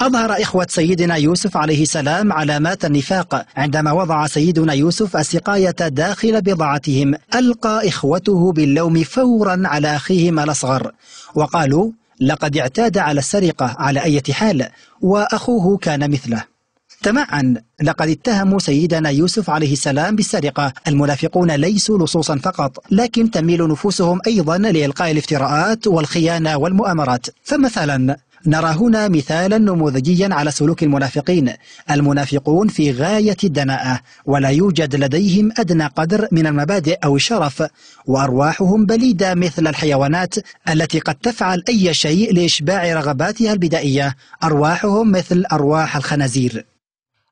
أظهر إخوة سيدنا يوسف عليه السلام علامات النفاق عندما وضع سيدنا يوسف السقاية داخل بضاعتهم ألقى إخوته باللوم فورا على أخيهم الأصغر وقالوا لقد اعتاد على السرقة على أي حال وأخوه كان مثله تمعن لقد اتهموا سيدنا يوسف عليه السلام بالسرقة المنافقون ليسوا لصوصا فقط لكن تميل نفوسهم أيضا لإلقاء الافتراءات والخيانة والمؤامرات فمثلا نرى هنا مثالا نموذجيا على سلوك المنافقين المنافقون في غاية الدناءة ولا يوجد لديهم أدنى قدر من المبادئ أو الشرف وأرواحهم بليدة مثل الحيوانات التي قد تفعل أي شيء لإشباع رغباتها البدائية أرواحهم مثل أرواح الخنازير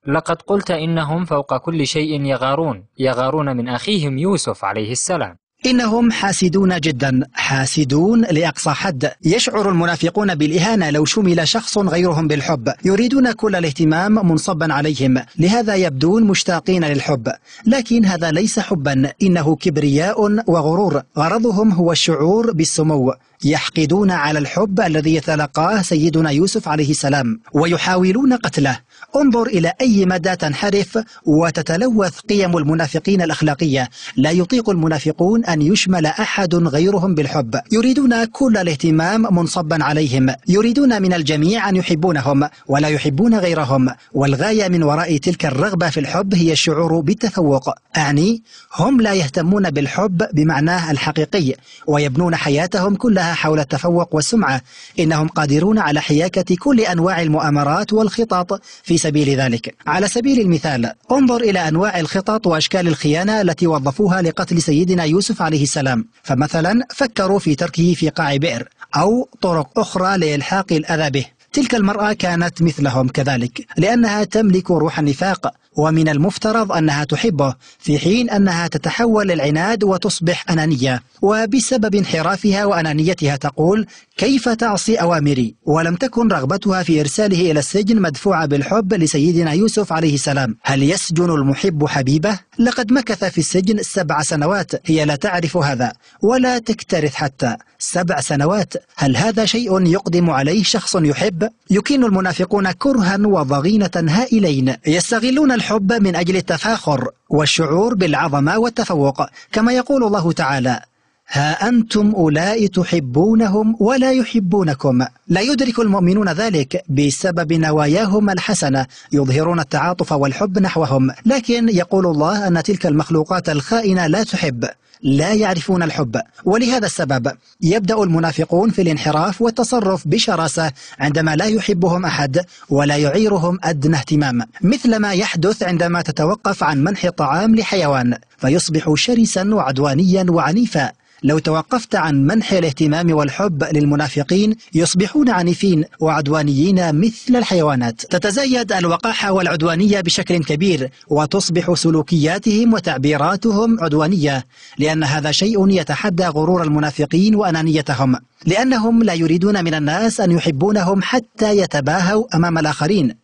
لقد قلت إنهم فوق كل شيء يغارون يغارون من أخيهم يوسف عليه السلام إنهم حاسدون جدا حاسدون لأقصى حد يشعر المنافقون بالإهانة لو شمل شخص غيرهم بالحب يريدون كل الاهتمام منصبا عليهم لهذا يبدون مشتاقين للحب لكن هذا ليس حبا إنه كبرياء وغرور غرضهم هو الشعور بالسمو يحقدون على الحب الذي يتلقاه سيدنا يوسف عليه السلام ويحاولون قتله انظر إلى أي مدى تنحرف وتتلوث قيم المنافقين الأخلاقية لا يطيق المنافقون أن يشمل أحد غيرهم بالحب يريدون كل الاهتمام منصبا عليهم يريدون من الجميع أن يحبونهم ولا يحبون غيرهم والغاية من وراء تلك الرغبة في الحب هي الشعور بالتفوق أعني هم لا يهتمون بالحب بمعناه الحقيقي ويبنون حياتهم كلها حول التفوق والسمعة إنهم قادرون على حياكة كل أنواع المؤامرات والخطط في سبيل ذلك على سبيل المثال انظر إلى أنواع الخطط وأشكال الخيانة التي وظفوها لقتل سيدنا يوسف عليه السلام فمثلا فكروا في تركه في قاع بئر أو طرق أخرى لإلحاق الأذى به تلك المرأة كانت مثلهم كذلك لأنها تملك روح النفاق ومن المفترض أنها تحبه في حين أنها تتحول للعناد وتصبح أنانية وبسبب انحرافها وأنانيتها تقول كيف تعصي أوامري ولم تكن رغبتها في إرساله إلى السجن مدفوعة بالحب لسيدنا يوسف عليه السلام هل يسجن المحب حبيبه؟ لقد مكث في السجن سبع سنوات هي لا تعرف هذا ولا تكترث حتى سبع سنوات هل هذا شيء يقدم عليه شخص يحب؟ يكين المنافقون كرها وضغينة هائلين يستغلون الحب من أجل التفاخر والشعور بالعظمة والتفوق كما يقول الله تعالى ها أنتم أولئك تحبونهم ولا يحبونكم لا يدرك المؤمنون ذلك بسبب نواياهم الحسنة يظهرون التعاطف والحب نحوهم لكن يقول الله أن تلك المخلوقات الخائنة لا تحب لا يعرفون الحب ولهذا السبب يبدأ المنافقون في الانحراف والتصرف بشراسة عندما لا يحبهم أحد ولا يعيرهم أدنى اهتمام مثل ما يحدث عندما تتوقف عن منح الطعام لحيوان فيصبح شرسا وعدوانيا وعنيفا لو توقفت عن منح الاهتمام والحب للمنافقين يصبحون عنيفين وعدوانيين مثل الحيوانات تتزايد الوقاحة والعدوانية بشكل كبير وتصبح سلوكياتهم وتعبيراتهم عدوانية لأن هذا شيء يتحدى غرور المنافقين وأنانيتهم لأنهم لا يريدون من الناس أن يحبونهم حتى يتباهوا أمام الآخرين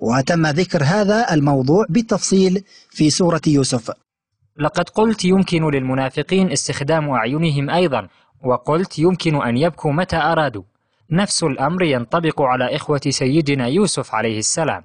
وتم ذكر هذا الموضوع بالتفصيل في سورة يوسف لقد قلت يمكن للمنافقين استخدام أعينهم أيضا وقلت يمكن أن يبكوا متى أرادوا نفس الأمر ينطبق على إخوة سيدنا يوسف عليه السلام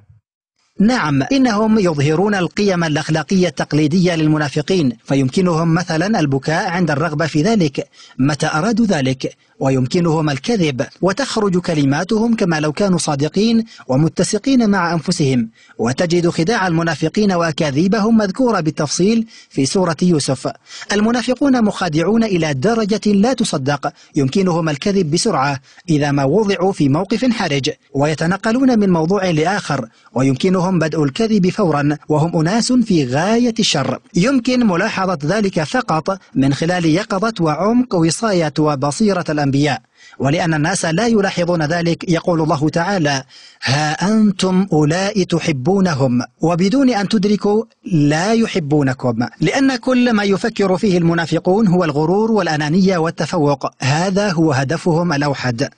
نعم إنهم يظهرون القيم الأخلاقية التقليدية للمنافقين فيمكنهم مثلا البكاء عند الرغبة في ذلك متى أرادوا ذلك ويمكنهم الكذب وتخرج كلماتهم كما لو كانوا صادقين ومتسقين مع أنفسهم وتجد خداع المنافقين وأكاذيبهم مذكورة بالتفصيل في سورة يوسف المنافقون مخادعون إلى درجة لا تصدق يمكنهم الكذب بسرعة إذا ما وضعوا في موقف حرج ويتنقلون من موضوع لآخر ويمكنهم بدء الكذب فورا وهم أناس في غاية الشر يمكن ملاحظة ذلك فقط من خلال يقظة وعمق وصاية وبصيرة الأنبياء ولأن الناس لا يلاحظون ذلك يقول الله تعالى ها أنتم أولاء تحبونهم وبدون أن تدركوا لا يحبونكم لأن كل ما يفكر فيه المنافقون هو الغرور والأنانية والتفوق هذا هو هدفهم الأوحد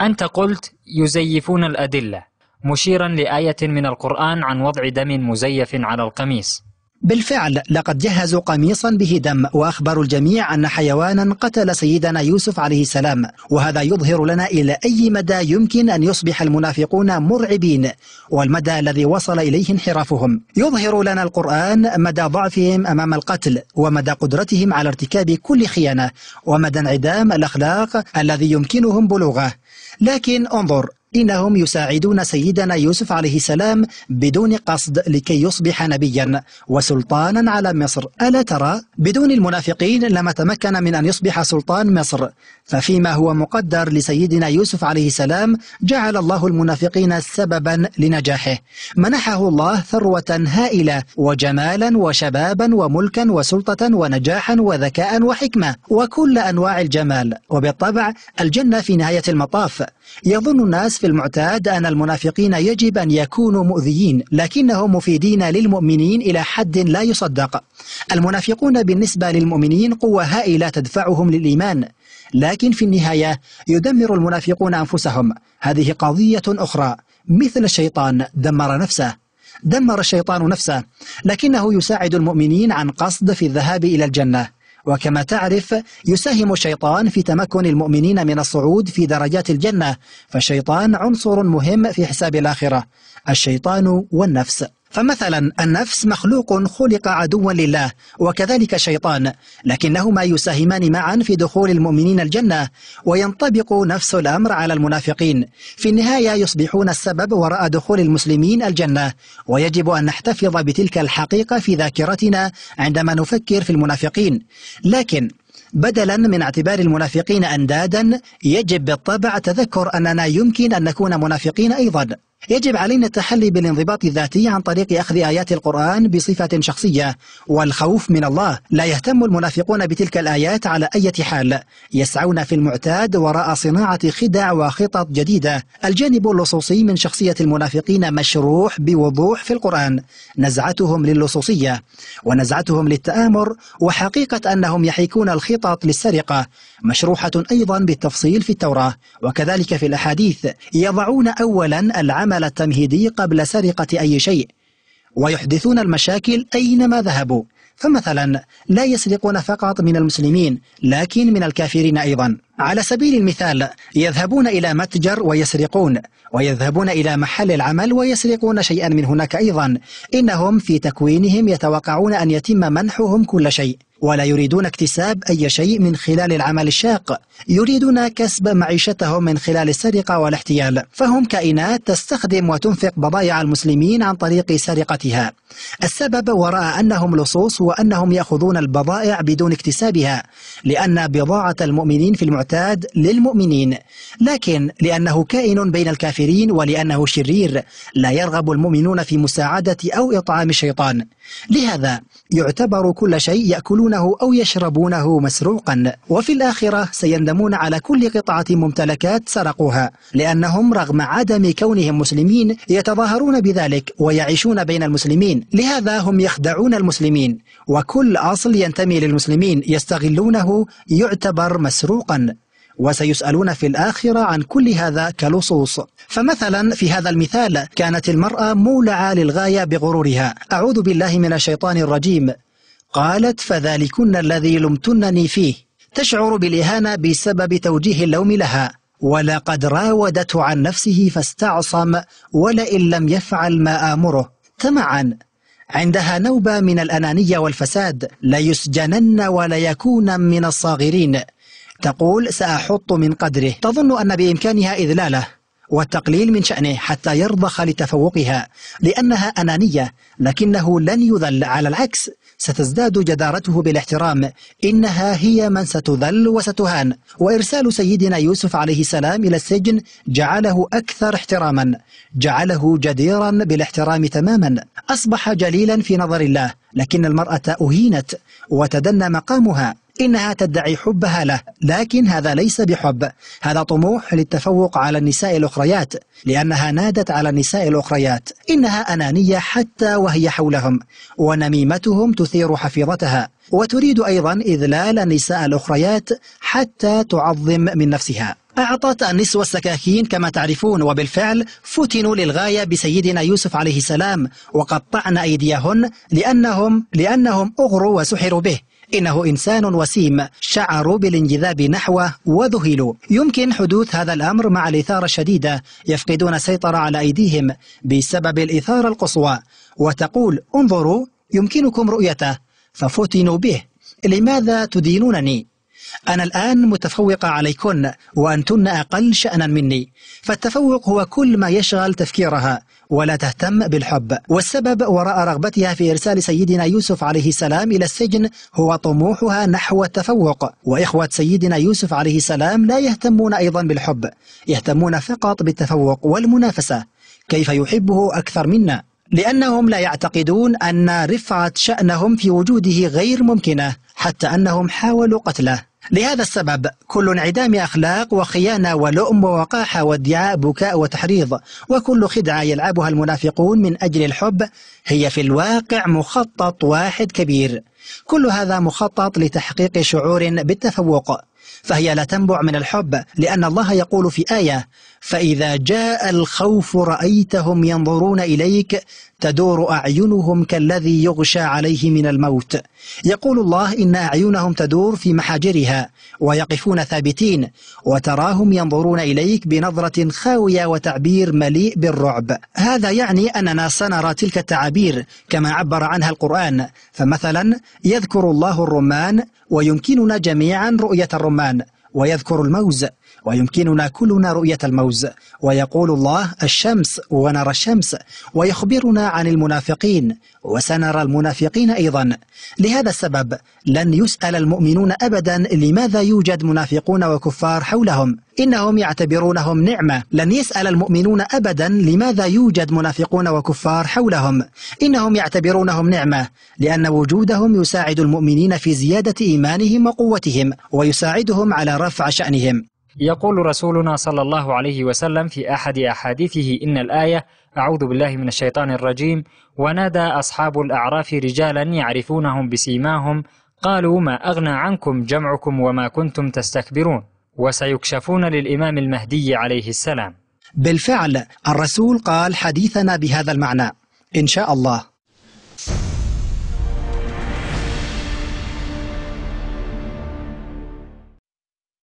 أنت قلت يزيفون الأدلة مشيرا لآية من القرآن عن وضع دم مزيف على القميص بالفعل لقد جهزوا قميصا به دم وأخبروا الجميع أن حيوانا قتل سيدنا يوسف عليه السلام وهذا يظهر لنا إلى أي مدى يمكن أن يصبح المنافقون مرعبين والمدى الذي وصل إليه انحرافهم يظهر لنا القرآن مدى ضعفهم أمام القتل ومدى قدرتهم على ارتكاب كل خيانة ومدى انعدام الأخلاق الذي يمكنهم بلوغه لكن انظر إنهم يساعدون سيدنا يوسف عليه السلام بدون قصد لكي يصبح نبيا وسلطانا على مصر ألا ترى؟ بدون المنافقين لما تمكن من أن يصبح سلطان مصر ففيما هو مقدر لسيدنا يوسف عليه السلام جعل الله المنافقين سببا لنجاحه منحه الله ثروة هائلة وجمالا وشبابا وملكا وسلطة ونجاحا وذكاء وحكمة وكل أنواع الجمال وبالطبع الجنة في نهاية المطاف يظن الناس في المعتاد أن المنافقين يجب أن يكونوا مؤذيين لكنهم مفيدين للمؤمنين إلى حد لا يصدق المنافقون بالنسبة للمؤمنين قوة هائلة تدفعهم للإيمان لكن في النهاية يدمر المنافقون أنفسهم هذه قضية أخرى مثل الشيطان دمر نفسه دمر الشيطان نفسه لكنه يساعد المؤمنين عن قصد في الذهاب إلى الجنة وكما تعرف يساهم الشيطان في تمكن المؤمنين من الصعود في درجات الجنة فالشيطان عنصر مهم في حساب الآخرة الشيطان والنفس فمثلا النفس مخلوق خلق عدوا لله وكذلك الشيطان لكنهما يساهمان معا في دخول المؤمنين الجنة وينطبق نفس الأمر على المنافقين في النهاية يصبحون السبب وراء دخول المسلمين الجنة ويجب أن نحتفظ بتلك الحقيقة في ذاكرتنا عندما نفكر في المنافقين لكن بدلا من اعتبار المنافقين اندادا يجب بالطبع تذكر اننا يمكن ان نكون منافقين ايضا يجب علينا التحلي بالانضباط الذاتي عن طريق أخذ آيات القرآن بصفة شخصية والخوف من الله لا يهتم المنافقون بتلك الآيات على أي حال يسعون في المعتاد وراء صناعة خدع وخطط جديدة الجانب اللصوصي من شخصية المنافقين مشروح بوضوح في القرآن نزعتهم للصوصية ونزعتهم للتآمر وحقيقة أنهم يحيكون الخطط للسرقة مشروحة أيضا بالتفصيل في التوراة وكذلك في الأحاديث يضعون أولا العمل العمل التمهيدي قبل سرقة أي شيء ويحدثون المشاكل أينما ذهبوا فمثلا لا يسرقون فقط من المسلمين لكن من الكافرين أيضا على سبيل المثال يذهبون إلى متجر ويسرقون ويذهبون إلى محل العمل ويسرقون شيئا من هناك أيضا إنهم في تكوينهم يتوقعون أن يتم منحهم كل شيء ولا يريدون اكتساب أي شيء من خلال العمل الشاق يريدون كسب معيشتهم من خلال السرقة والاحتيال فهم كائنات تستخدم وتنفق بضائع المسلمين عن طريق سرقتها السبب وراء أنهم لصوص وأنهم يأخذون البضائع بدون اكتسابها لأن بضاعة المؤمنين في المعتاد للمؤمنين لكن لأنه كائن بين الكافرين ولأنه شرير لا يرغب المؤمنون في مساعدة أو إطعام الشيطان لهذا يعتبر كل شيء يأكلون يأكلونه أو يشربونه مسروقا وفي الآخرة سيندمون على كل قطعة ممتلكات سرقوها لأنهم رغم عدم كونهم مسلمين يتظاهرون بذلك ويعيشون بين المسلمين لهذا هم يخدعون المسلمين وكل أصل ينتمي للمسلمين يستغلونه يعتبر مسروقا وسيسألون في الآخرة عن كل هذا كلصوص فمثلا في هذا المثال كانت المرأة مولعة للغاية بغرورها أعوذ بالله من الشيطان الرجيم قالت فذلكن الذي لمتنني فيه تشعر بالإهانة بسبب توجيه اللوم لها ولقد راودته عن نفسه فاستعصم ولئن لم يفعل ما آمره تمعا عندها نوبة من الأنانية والفساد ليسجنن وليكون من الصاغرين تقول سأحط من قدره تظن أن بإمكانها إذلاله والتقليل من شأنه حتى يرضخ لتفوقها لأنها أنانية لكنه لن يذل على العكس ستزداد جدارته بالاحترام إنها هي من ستذل وستهان وإرسال سيدنا يوسف عليه السلام إلى السجن جعله أكثر احتراما جعله جديرا بالاحترام تماما أصبح جليلا في نظر الله لكن المرأة أهينت وتدنى مقامها إنها تدعي حبها له لكن هذا ليس بحب هذا طموح للتفوق على النساء الأخريات لأنها نادت على النساء الأخريات إنها أنانية حتى وهي حولهم ونميمتهم تثير حفيظتها وتريد أيضا إذلال النساء الأخريات حتى تعظم من نفسها أعطت النسوة السكاكين كما تعرفون وبالفعل فتنوا للغاية بسيدنا يوسف عليه السلام وقطعن أيديهن لأنهم, لأنهم أغروا وسحروا به إنه إنسان وسيم شعروا بالانجذاب نحوه وذهلوا يمكن حدوث هذا الأمر مع الإثارة الشديدة يفقدون السيطرة على أيديهم بسبب الإثارة القصوى وتقول انظروا يمكنكم رؤيته ففتنوا به لماذا تدينونني؟ أنا الآن متفوقة عليكن وأنتن أقل شأنا مني فالتفوق هو كل ما يشغل تفكيرها ولا تهتم بالحب والسبب وراء رغبتها في إرسال سيدنا يوسف عليه السلام إلى السجن هو طموحها نحو التفوق وإخوة سيدنا يوسف عليه السلام لا يهتمون أيضا بالحب يهتمون فقط بالتفوق والمنافسة كيف يحبه أكثر منا لأنهم لا يعتقدون أن رفعة شأنهم في وجوده غير ممكنة حتى أنهم حاولوا قتله لهذا السبب كل انعدام أخلاق وخيانة ولؤم ووقاحة وادعاء بكاء وتحريض وكل خدعة يلعبها المنافقون من أجل الحب هي في الواقع مخطط واحد كبير كل هذا مخطط لتحقيق شعور بالتفوق فهي لا تنبع من الحب لأن الله يقول في آية فإذا جاء الخوف رأيتهم ينظرون إليك تدور أعينهم كالذي يغشى عليه من الموت يقول الله إن أعينهم تدور في محاجرها ويقفون ثابتين وتراهم ينظرون إليك بنظرة خاوية وتعبير مليء بالرعب هذا يعني أننا سنرى تلك التعابير كما عبر عنها القرآن فمثلا يذكر الله الرمان ويمكننا جميعا رؤية الرمان الرمان ويذكر الموز ويمكننا كلنا رؤية الموز ويقول الله الشمس ونرى الشمس ويخبرنا عن المنافقين وسنرى المنافقين أيضا لهذا السبب لن يسأل المؤمنون أبدا لماذا يوجد منافقون وكفار حولهم إنهم يعتبرونهم نعمة لن يسأل المؤمنون أبدا لماذا يوجد منافقون وكفار حولهم إنهم يعتبرونهم نعمة لأن وجودهم يساعد المؤمنين في زيادة إيمانهم وقوتهم ويساعدهم على رفع شأنهم يقول رسولنا صلى الله عليه وسلم في أحد أحاديثه إن الآية أعوذ بالله من الشيطان الرجيم ونادى أصحاب الأعراف رجالا يعرفونهم بسيماهم قالوا ما أغنى عنكم جمعكم وما كنتم تستكبرون وسيكشفون للإمام المهدي عليه السلام بالفعل الرسول قال حديثنا بهذا المعنى إن شاء الله